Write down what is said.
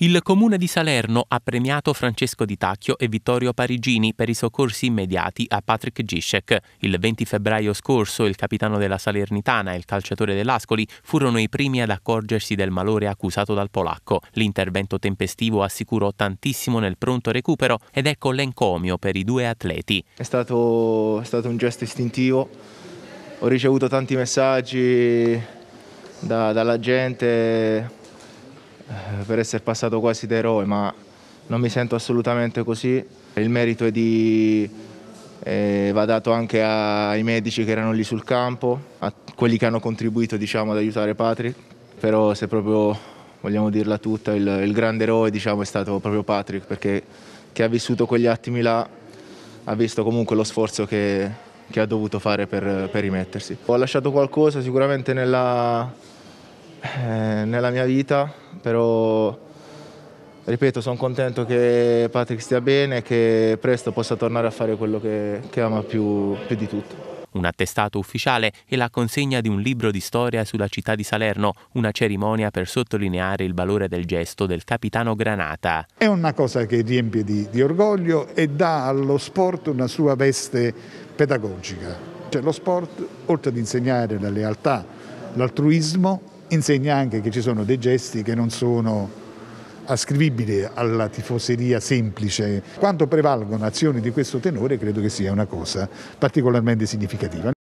Il comune di Salerno ha premiato Francesco Di Tacchio e Vittorio Parigini per i soccorsi immediati a Patrick Giscek. Il 20 febbraio scorso il capitano della Salernitana e il calciatore dell'Ascoli furono i primi ad accorgersi del malore accusato dal polacco. L'intervento tempestivo assicurò tantissimo nel pronto recupero ed ecco l'encomio per i due atleti. È stato, è stato un gesto istintivo, ho ricevuto tanti messaggi da, dalla gente eh, per essere passato quasi da eroe, ma non mi sento assolutamente così. Il merito è di, eh, va dato anche ai medici che erano lì sul campo, a quelli che hanno contribuito diciamo, ad aiutare Patrick, però se proprio vogliamo dirla tutta, il, il grande eroe diciamo, è stato proprio Patrick, perché chi ha vissuto quegli attimi là ha visto comunque lo sforzo che, che ha dovuto fare per, per rimettersi. Ho lasciato qualcosa sicuramente nella, eh, nella mia vita, però ripeto sono contento che Patrick stia bene e che presto possa tornare a fare quello che, che ama più, più di tutto un attestato ufficiale e la consegna di un libro di storia sulla città di Salerno, una cerimonia per sottolineare il valore del gesto del capitano Granata. È una cosa che riempie di, di orgoglio e dà allo sport una sua veste pedagogica. Cioè, lo sport, oltre ad insegnare la lealtà, l'altruismo, insegna anche che ci sono dei gesti che non sono ascrivibili alla tifoseria semplice. Quanto prevalgono azioni di questo tenore credo che sia una cosa particolarmente significativa.